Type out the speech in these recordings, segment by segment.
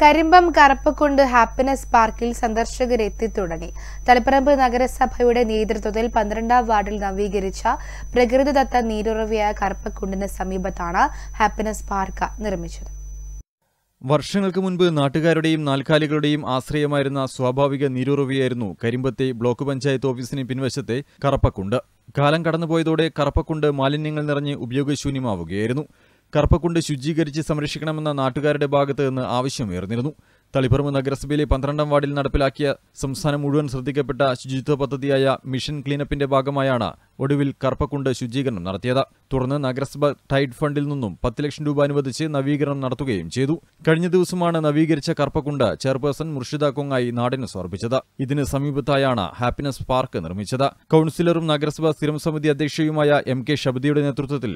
Karimbam കറപ്പക്കുണ്ട് happiness പാർക്കിൽ സന്ദർശകർ തുടങ്ങി തലപ്പറമ്പ് നഗരസഭയുടെ നേതൃത്വത്തിൽ പന്ത്രണ്ടാം വാർഡിൽ നവീകരിച്ച പ്രകൃതിദത്ത നീരുറവയായ കറപ്പക്കുണ്ടിന് സമീപത്താണ് ഹാപ്പിനെസ് പാർക്ക് നിർമ്മിച്ചത് വർഷങ്ങൾക്ക് മുൻപ് നാട്ടുകാരുടെയും നാൽക്കാലികളുടെയും ആശ്രയമായിരുന്ന സ്വാഭാവിക നീരുറവിയായിരുന്നു കരിമ്പത്തെ ബ്ലോക്ക് പഞ്ചായത്ത് ഓഫീസിന് പിൻവശത്തെ കറപ്പക്കുണ്ട് കാലം കടന്നുപോയതോടെ കറപ്പക്കുണ്ട് മാലിന്യങ്ങൾ നിറഞ്ഞ് ഉപയോഗശൂന്യമാവുകയായിരുന്നു കർപ്പക്കുണ്ട് ശുചീകരിച്ച് സംരക്ഷിക്കണമെന്ന നാട്ടുകാരുടെ ഭാഗത്ത് നിന്ന് ഉയർന്നിരുന്നു തളിപ്പറമ്പ് നഗരസഭയിലെ പന്ത്രണ്ടാം വാർഡിൽ നടപ്പിലാക്കിയ സംസ്ഥാനം മുഴുവൻ ശ്രദ്ധിക്കപ്പെട്ട ശുചിത്വ പദ്ധതിയായ മിഷൻ ക്ലീനപ്പിന്റെ ഭാഗമായാണ് ഒടുവിൽ കർപ്പക്കുണ്ട് ശുചീകരണം നടത്തിയത് തുടർന്ന് നഗരസഭ ടൈഡ് ഫണ്ടിൽ നിന്നും പത്ത് ലക്ഷം രൂപ അനുവദിച്ച് നവീകരണം നടത്തുകയും ചെയ്തു കഴിഞ്ഞ ദിവസമാണ് നവീകരിച്ച കർപ്പക്കുണ്ട് ചെയർപേഴ്സൺ മുർഷിദ കൊങ്ങായി നാടിന് സമർപ്പിച്ചത് ഇതിന് സമീപത്തായാണ് ഹാപ്പിനെസ് പാർക്ക് നിർമ്മിച്ചത് കൌൺസിലറും നഗരസഭാ സ്ഥിരം സമിതി അധ്യക്ഷയുമായ എം കെ ഷബദിയുടെ നേതൃത്വത്തിൽ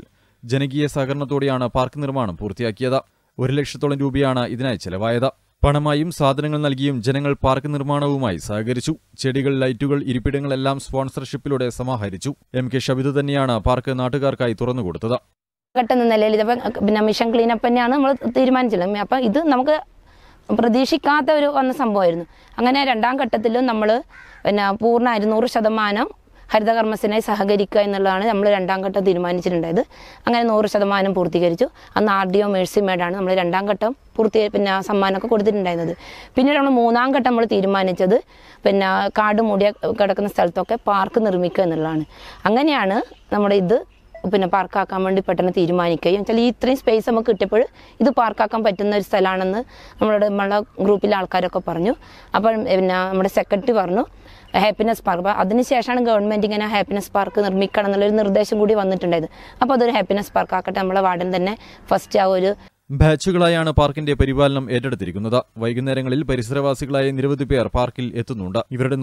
ജനകീയ സഹകരണത്തോടെയാണ് പാർക്ക് നിർമ്മാണം പൂർത്തിയാക്കിയത് ഒരു ലക്ഷത്തോളം രൂപയാണ് ഇതിനായി ചെലവായത് പണമായും സാധനങ്ങൾ നൽകിയും ജനങ്ങൾ പാർക്ക് നിർമ്മാണവുമായി സഹകരിച്ചു ചെടികൾ ലൈറ്റുകൾ ഇരിപ്പിടങ്ങളെല്ലാം സ്പോൺസർഷിപ്പിലൂടെ സമാഹരിച്ചു എം കെ ഷബിദ് തന്നെയാണ് പാർക്ക് നാട്ടുകാർക്കായി തുറന്നുകൊടുത്തത് ഇതിപ്പം പിന്നെ മിഷൻ ക്ലീനപ്പ് തന്നെയാണ് നമ്മൾ തീരുമാനിച്ചത് അപ്പം ഇത് നമുക്ക് പ്രതീക്ഷിക്കാത്ത ഒരു വന്ന സംഭവമായിരുന്നു അങ്ങനെ രണ്ടാം ഘട്ടത്തിലും നമ്മൾ പിന്നെ പൂർണ്ണ ഇരുന്നൂറ് ശതമാനം ഹരിതകർമ്മസേനയെ സഹകരിക്കുക എന്നുള്ളതാണ് നമ്മൾ രണ്ടാം ഘട്ടം തീരുമാനിച്ചിട്ടുണ്ടായത് അങ്ങനെ നൂറ് ശതമാനം പൂർത്തീകരിച്ചു അന്ന് ആർ ഡി ഒ മേഴ്സി മേഡാണ് നമ്മൾ രണ്ടാം ഘട്ടം പൂർത്തി പിന്നെ സമ്മാനമൊക്കെ കൊടുത്തിട്ടുണ്ടായിരുന്നത് പിന്നീട് നമ്മൾ മൂന്നാം ഘട്ടം നമ്മൾ തീരുമാനിച്ചത് പിന്നെ കാട് മൂടിയ കിടക്കുന്ന സ്ഥലത്തൊക്കെ പാർക്ക് നിർമ്മിക്കുക എന്നുള്ളതാണ് അങ്ങനെയാണ് നമ്മുടെ ഇത് പിന്നെ പാർക്കാക്കാൻ വേണ്ടി പെട്ടെന്ന് തീരുമാനിക്കുകയും വെച്ചാൽ ഈ ഇത്രയും സ്പേസ് നമുക്ക് കിട്ടിയപ്പോൾ ഇത് പാർക്കാക്കാൻ പറ്റുന്ന ഒരു സ്ഥലമാണെന്ന് നമ്മളോട് നമ്മളെ ഗ്രൂപ്പിലെ ആൾക്കാരൊക്കെ പറഞ്ഞു അപ്പം പിന്നെ നമ്മുടെ സെക്രട്ടറി പറഞ്ഞു ഹാപ്പിനെസ് പാർക്ക് അപ്പം അതിനുശേഷമാണ് ഗവൺമെൻറ് ഇങ്ങനെ ഹാപ്പിനെസ് പാർക്ക് നിർമ്മിക്കണം എന്നുള്ളൊരു നിർദ്ദേശം കൂടി വന്നിട്ടുണ്ടായത് അപ്പോൾ അതൊരു ഹാപ്പിനെസ് പാർക്ക് ആക്കട്ടെ നമ്മളെ വാർഡൻ തന്നെ ഫസ്റ്റ് ആ ഒരു ബാച്ചുകളായാണ് പാർക്കിന്റെ പരിപാലനം ഏറ്റെടുത്തിരിക്കുന്നത് വൈകുന്നേരങ്ങളിൽ പരിസരവാസികളായ നിരവധി പേർ പാർക്കിൽ എത്തുന്നുണ്ട് ഇവരുടെ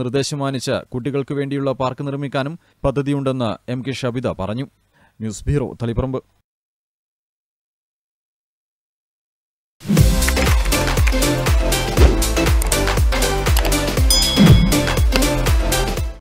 മാനിച്ച് കുട്ടികൾക്ക് വേണ്ടിയുള്ള പാർക്ക് നിർമ്മിക്കാനും പദ്ധതിയുണ്ടെന്ന് എം കെ ഷബിത പറഞ്ഞു ന്യൂസ് ബ്യൂറോ തളിപ്പറമ്പ്